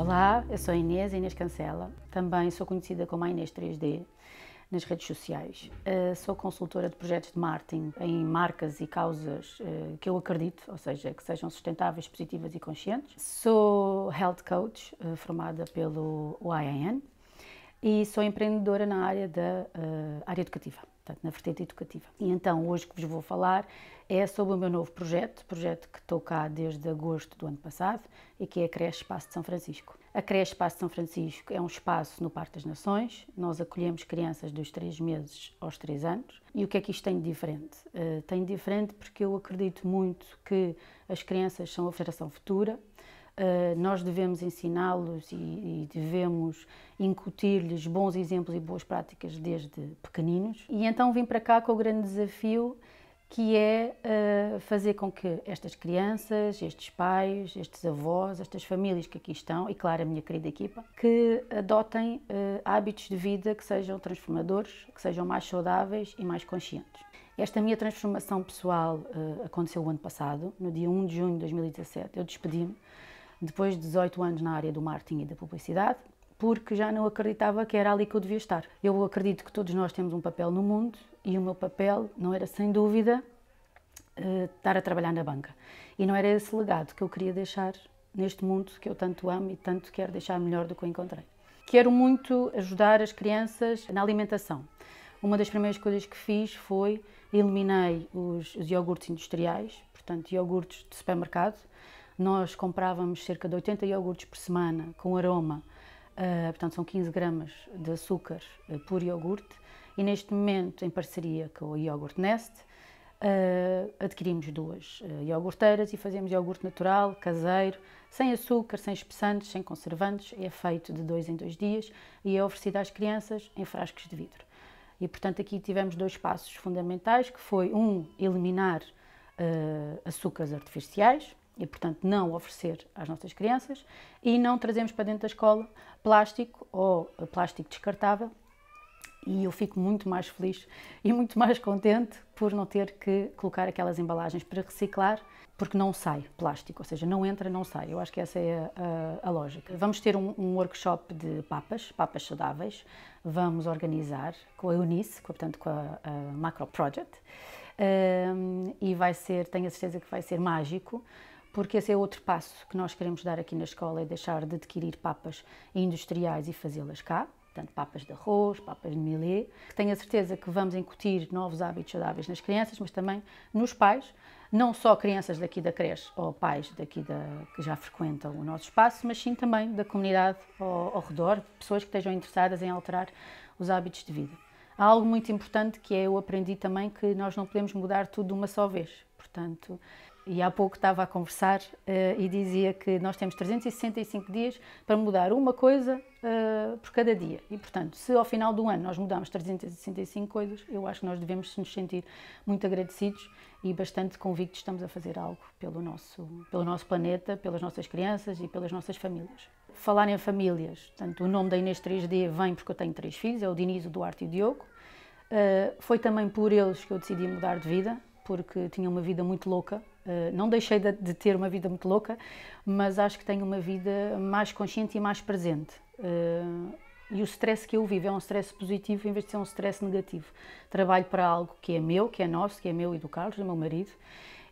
Olá, eu sou a Inês, Inês Cancela. Também sou conhecida como a Inês 3D nas redes sociais. Uh, sou consultora de projetos de marketing em marcas e causas uh, que eu acredito, ou seja, que sejam sustentáveis, positivas e conscientes. Sou health coach, uh, formada pelo IAN, e sou empreendedora na área da uh, área educativa, portanto, na vertente educativa. E então, hoje que vos vou falar é sobre o meu novo projeto, projeto que estou cá desde agosto do ano passado e que é a Creche Espaço de São Francisco. A Creche Espaço de São Francisco é um espaço no Parque das Nações, nós acolhemos crianças dos 3 meses aos 3 anos. E o que é que isto tem de diferente? Uh, tem de diferente porque eu acredito muito que as crianças são a geração futura, eh, nós devemos ensiná-los e, devemos incutir-lhes bons exemplos e boas práticas desde pequeninos. E então vim para cá com o grande desafio que é eh, fazer com que estas crianças, estes pais, estes avós, estas famílias que aqui estão, e claro, a minha querida equipa, que adotem eh, hábitos de vida que sejam transformadores, que sejam mais saudáveis e mais conscientes. Esta minha transformação pessoal aconteceu o ano passado, no dia 1 de junho de 2017. Eu despedi-me depois de 18 anos na área do marketing e da publicidade, porque já não acreditava que era ali que eu devia estar. Eu acredito que todos nós temos um papel no mundo e o meu papel não era, sem dúvida, eh, estar a trabalhar na banca. E não era esse legado que eu queria deixar neste mundo que eu tanto amo e tanto quero deixar melhor do que eu encontrei. Quero muito ajudar as crianças na alimentação. Uma das primeiras coisas que fiz foi eliminei os, os iogurtes industriais, portanto, iogurtes de supermercado, nós comprávamos cerca de 80 iogurtes por semana com aroma, uh, portanto são 15 gramas de açúcar uh, eh, por iogurte e neste momento, em parceria com a Iogurt Nest, uh, adquirimos duas iogurteiras e fazemos iogurte natural, caseiro, sem açúcar, sem espessantes, sem conservantes, é feito de dois em dois dias e é oferecido às crianças em frascos de vidro. E portanto aqui tivemos dois passos fundamentais, que foi um eliminar uh, açúcares artificiais e, portanto, não oferecer às nossas crianças e não trazemos para dentro da escola plástico ou eh, plástico descartável. E eu fico muito mais feliz e muito mais contente por não ter que colocar aquelas embalagens para reciclar, porque não sai plástico, ou seja, não entra, não sai. Eu acho que essa é a, a, a lógica. Vamos ter um, um, workshop de papas, papas saudáveis, vamos organizar com a Eunice, com, portanto, com a, a Macro Project. Um, e vai ser, tenho a certeza que vai ser mágico, porque esse é outro passo que nós queremos dar aqui na escola, é deixar de adquirir papas industriais e fazê-las cá, portanto, papas de arroz, papas de milê. Tenho a certeza que vamos incutir novos hábitos saudáveis nas crianças, mas também nos pais, não só crianças daqui da creche ou pais daqui da, que já frequentam o nosso espaço, mas sim também da comunidade ao, ao redor, pessoas que estejam interessadas em alterar os hábitos de vida. Há algo muito importante que é eu aprendi também que nós não podemos mudar tudo de uma só vez. Portanto, e há pouco estava a conversar uh, e dizia que nós temos 365 dias para mudar uma coisa uh, por cada dia. E, portanto, se ao final do ano nós mudarmos 365 coisas, eu acho que nós devemos nos sentir muito agradecidos e bastante convictos que estamos a fazer algo pelo nosso, pelo nosso planeta, pelas nossas crianças e pelas nossas famílias. Falar em famílias, portanto, o nome da Inês 3D vem porque eu tenho três filhos, é o Diniz, o Duarte e o Diogo. Uh, foi também por eles que eu decidi mudar de vida, porque tinha uma vida muito louca eh, não deixei de, de, ter uma vida muito louca, mas acho que tenho uma vida mais consciente e mais presente. Uh, e o stress que eu vivo é um stress positivo em vez de ser um stress negativo. Trabalho para algo que é meu, que é nosso, que é meu e do Carlos, do meu marido,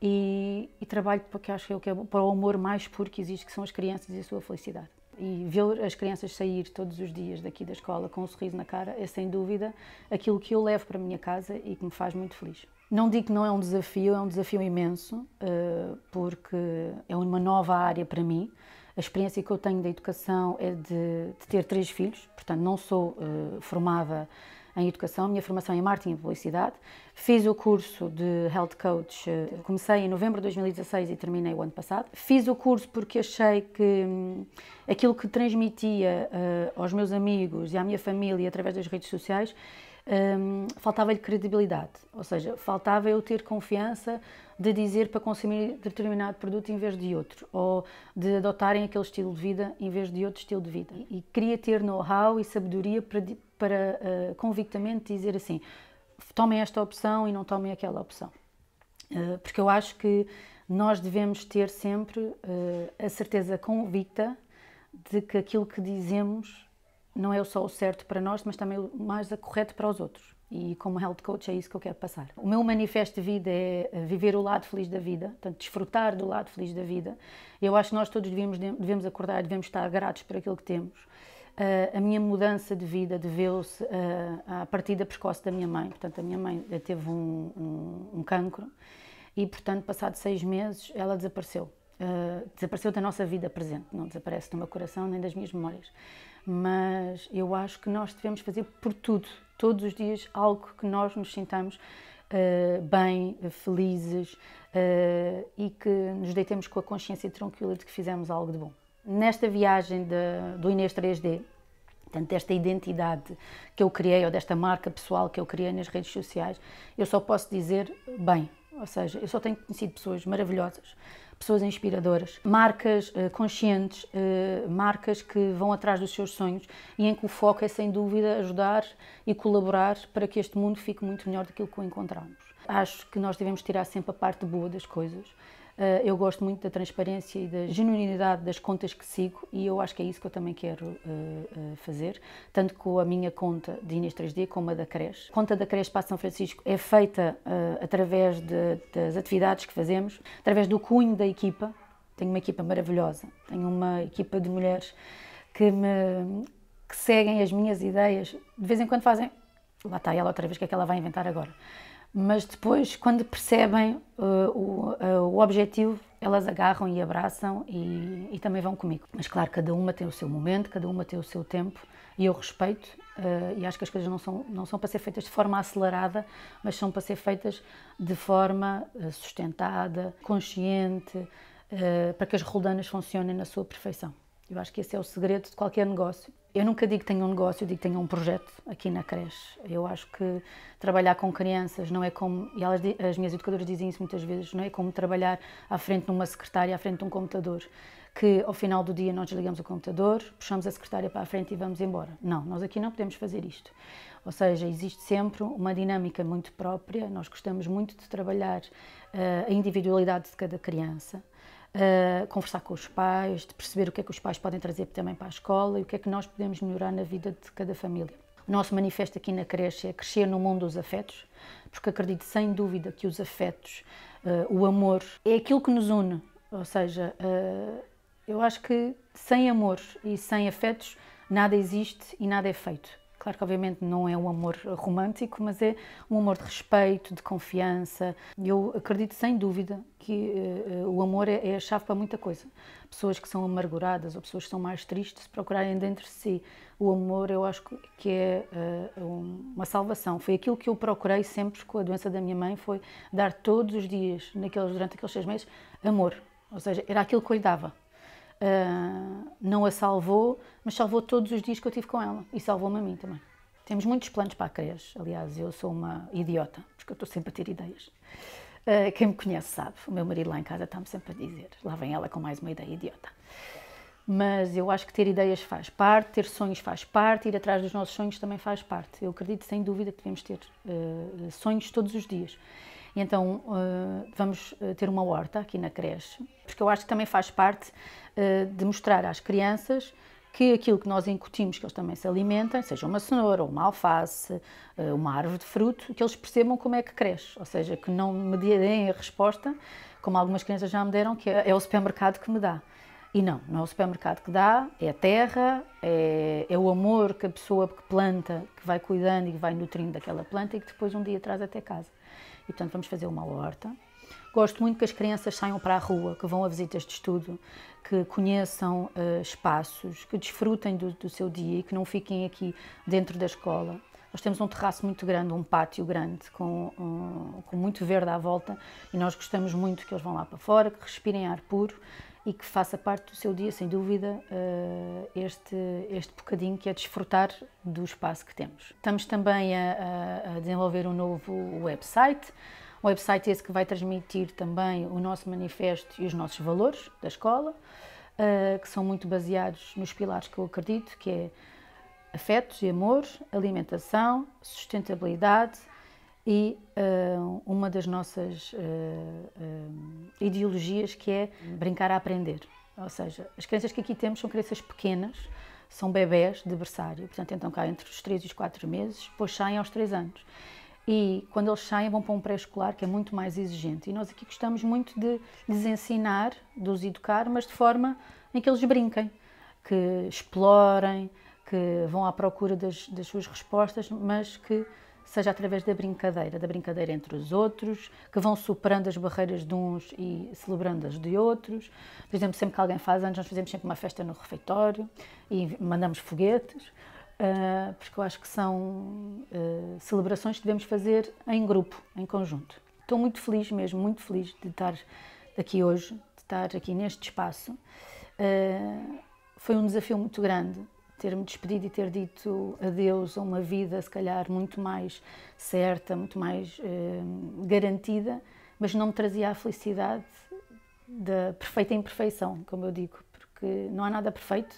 e, e trabalho porque acho que é, é para o amor mais puro que existe, que são as crianças e a sua felicidade. E ver as crianças sair todos os dias daqui da escola com um sorriso na cara é sem dúvida aquilo que eu levo para a minha casa e que me faz muito feliz. Não digo que não é um desafio, é um desafio imenso, eh, porque é uma nova área para mim. A experiência que eu tenho da educação é de, de ter três filhos, portanto, não sou eh, formada em educação, minha formação é em marketing e publicidade. Fiz o curso de health coach, eh, comecei em novembro de 2016 e terminei o ano passado. Fiz o curso porque achei que hum, aquilo que transmitia aos meus amigos e à minha família através das redes sociais um, faltava-lhe credibilidade, ou seja, faltava eu ter confiança de dizer para consumir determinado produto em vez de outro, ou de adotarem aquele estilo de vida em vez de outro estilo de vida. E queria ter know-how e sabedoria para, para uh, convictamente dizer assim: tomem esta opção e não tomem aquela opção. Uh, porque eu acho que nós devemos ter sempre uh, a certeza convicta de que aquilo que dizemos não é só o certo para nós, mas também o mais correto para os outros. E como health coach é isso que eu quero passar. O meu manifesto de vida é eh, viver o lado feliz da vida, portanto, desfrutar do lado feliz da vida. Eu acho que nós todos devemos, devemos acordar, devemos estar gratos por aquilo que temos. Uh, a minha mudança de vida deveu-se uh, à partida precoce da minha mãe. Portanto, a minha mãe teve um, um, um cancro e, portanto, passado seis meses, ela desapareceu. Ah, desapareceu da nossa vida presente, não desaparece do meu coração nem das minhas memórias. Mas eu acho que nós devemos fazer por tudo, todos os dias, algo que nós nos sintamos uh, bem, felizes uh, e que nos deitemos com a consciência tranquila de que fizemos algo de bom. Nesta viagem de, do Inês 3D, portanto, desta identidade que eu criei ou desta marca pessoal que eu criei nas redes sociais, eu só posso dizer bem, ou seja, eu só tenho conhecido pessoas maravilhosas, pessoas inspiradoras, marcas uh, conscientes, uh, marcas que vão atrás dos seus sonhos e em que o foco é sem dúvida ajudar e colaborar para que este mundo fique muito melhor do que o encontramos. Acho que nós devemos tirar sempre a parte boa das coisas eh, eu gosto muito da transparência e da genuinidade das contas que sigo e eu acho que é isso que eu também quero eh, eh, fazer, tanto com a minha conta de Inês 3D como a da Creche. A conta da Creche para São Francisco é feita através de, das atividades que fazemos, através do cunho da equipa. Tenho uma equipa maravilhosa, tenho uma equipa de mulheres que me que seguem as minhas ideias. De vez em quando fazem, lá está ela outra vez, o que é que ela vai inventar agora? mas depois, quando percebem uh, o, uh, o objetivo, elas agarram e abraçam e, e, também vão comigo. Mas claro, cada uma tem o seu momento, cada uma tem o seu tempo e eu respeito uh, e acho que as coisas não são, não são para ser feitas de forma acelerada, mas são para ser feitas de forma uh, sustentada, consciente, uh, para que as roldanas funcionem na sua perfeição. Eu acho que esse é o segredo de qualquer negócio. Eu nunca digo que tenho um negócio, eu digo que tenho um projeto aqui na creche. Eu acho que trabalhar com crianças não é como. E elas, as minhas educadoras dizem isso muitas vezes: não é como trabalhar à frente de uma secretária, à frente de um computador. Que ao final do dia nós desligamos o computador, puxamos a secretária para a frente e vamos embora. Não, nós aqui não podemos fazer isto. Ou seja, existe sempre uma dinâmica muito própria, nós gostamos muito de trabalhar uh, a individualidade de cada criança uh, conversar com os pais, de perceber o que é que os pais podem trazer também para a escola e o que é que nós podemos melhorar na vida de cada família. O nosso manifesto aqui na creche é crescer no mundo dos afetos, porque acredito sem dúvida que os afetos, uh, o amor, é aquilo que nos une. Ou seja, uh, eu acho que sem amor e sem afetos nada existe e nada é feito. Claro que, obviamente, não é um amor romântico, mas é um amor de respeito, de confiança. Eu acredito, sem dúvida, que uh, o amor é, é, a chave para muita coisa. Pessoas que são amarguradas ou pessoas que são mais tristes, procurarem dentro de si o amor, eu acho que é uh, uma salvação. Foi aquilo que eu procurei sempre com a doença da minha mãe, foi dar todos os dias, naqueles, durante aqueles seis meses, amor. Ou seja, era aquilo que eu lhe dava Uh, não a salvou, mas salvou todos os dias que eu tive com ela e salvou-me a mim também. Temos muitos planos para a creche. Aliás, eu sou uma idiota, porque eu estou sempre a ter ideias. Uh, quem me conhece sabe, o meu marido lá em casa está-me sempre a dizer: lá vem ela com mais uma ideia idiota. Mas eu acho que ter ideias faz parte, ter sonhos faz parte, ir atrás dos nossos sonhos também faz parte. Eu acredito sem dúvida que devemos ter uh, sonhos todos os dias. E então uh, vamos eh, ter uma horta aqui na creche, porque eu acho que também faz parte uh, de mostrar às crianças que aquilo que nós incutimos que eles também se alimentem, seja uma cenoura, uma alface, uma árvore de fruto, que eles percebam como é que cresce, ou seja, que não me deem a resposta, como algumas crianças já me deram, que é, é o supermercado que me dá. E não, não é o supermercado que dá, é a terra, é, é o amor que a pessoa que planta, que vai cuidando e vai nutrindo daquela planta e que depois um dia traz até casa. E, portanto, vamos fazer uma horta. Gosto muito que as crianças saiam para a rua, que vão a visitas de estudo, que conheçam uh, espaços, que desfrutem do, do seu dia e que não fiquem aqui dentro da escola. Nós temos um terraço muito grande, um pátio grande, com, um, com muito verde à volta, e nós gostamos muito que eles vão lá para fora, que respirem ar puro e que faça parte do seu dia, sem dúvida, eh, este, este bocadinho que é desfrutar do espaço que temos. Estamos também a, a desenvolver um novo website, um website esse que vai transmitir também o nosso manifesto e os nossos valores da escola, eh, que são muito baseados nos pilares que eu acredito, que é afetos e amor, alimentação, sustentabilidade, e uh, uma das nossas uh, uh, ideologias que é brincar a aprender. Ou seja, as crianças que aqui temos são crianças pequenas, são bebés de berçário, portanto então cá entre os 3 e os 4 meses, depois saem aos 3 anos. E quando eles saem vão para um pré-escolar que é muito mais exigente. E nós aqui gostamos muito de lhes ensinar, de os educar, mas de forma em que eles brinquem, que explorem, que vão à procura das, das suas respostas, mas que seja através da brincadeira, da brincadeira entre os outros, que vão superando as barreiras de uns e celebrando as de outros. Por exemplo, sempre que alguém faz anos, nós fazemos sempre uma festa no refeitório e mandamos foguetes, eh, porque eu acho que são eh, celebrações que devemos fazer em grupo, em conjunto. Estou muito feliz mesmo, muito feliz de estar aqui hoje, de estar aqui neste espaço. Eh, foi um desafio muito grande ter-me despedido e ter dito adeus a uma vida, se calhar, muito mais certa, muito mais eh, garantida, mas não me trazia a felicidade da perfeita imperfeição, como eu digo, porque não há nada perfeito,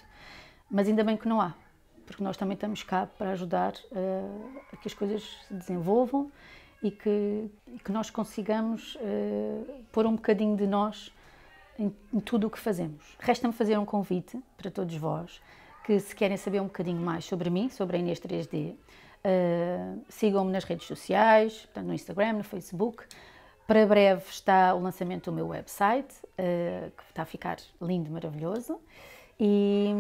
mas ainda bem que não há, porque nós também estamos cá para ajudar a, eh, a que as coisas se desenvolvam e que, que nós consigamos eh, pôr um bocadinho de nós em, em tudo o que fazemos. Resta-me fazer um convite para todos vós que se querem saber um bocadinho mais sobre mim, sobre a Inês 3D, uh, eh, sigam-me nas redes sociais, portanto, no Instagram, no Facebook. Para breve está o lançamento do meu website, uh, que está a ficar lindo, maravilhoso. E,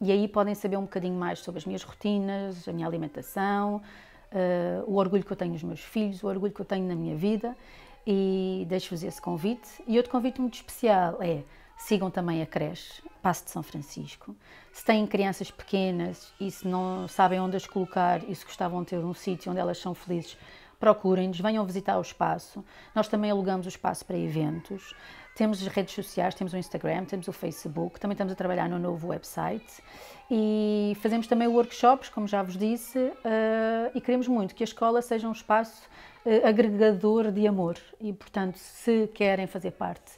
e, aí podem saber um bocadinho mais sobre as minhas rotinas, a minha alimentação, uh, o orgulho que eu tenho nos meus filhos, o orgulho que eu tenho na minha vida. E deixo-vos esse convite. E outro convite muito especial é sigam também a creche Passo de São Francisco. Se têm crianças pequenas e se não sabem onde as colocar e se gostavam de ter um sítio onde elas são felizes, procurem-nos, venham visitar o espaço. Nós também alugamos o espaço para eventos. Temos as redes sociais, temos o Instagram, temos o Facebook, também estamos a trabalhar no novo website e fazemos também workshops, como já vos disse, eh, e queremos muito que a escola seja um espaço eh, agregador de amor e, portanto, se querem fazer parte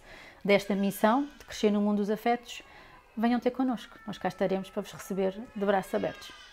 desta missão de crescer no mundo dos afetos, venham ter connosco. Nós cá estaremos para vos receber de braços abertos.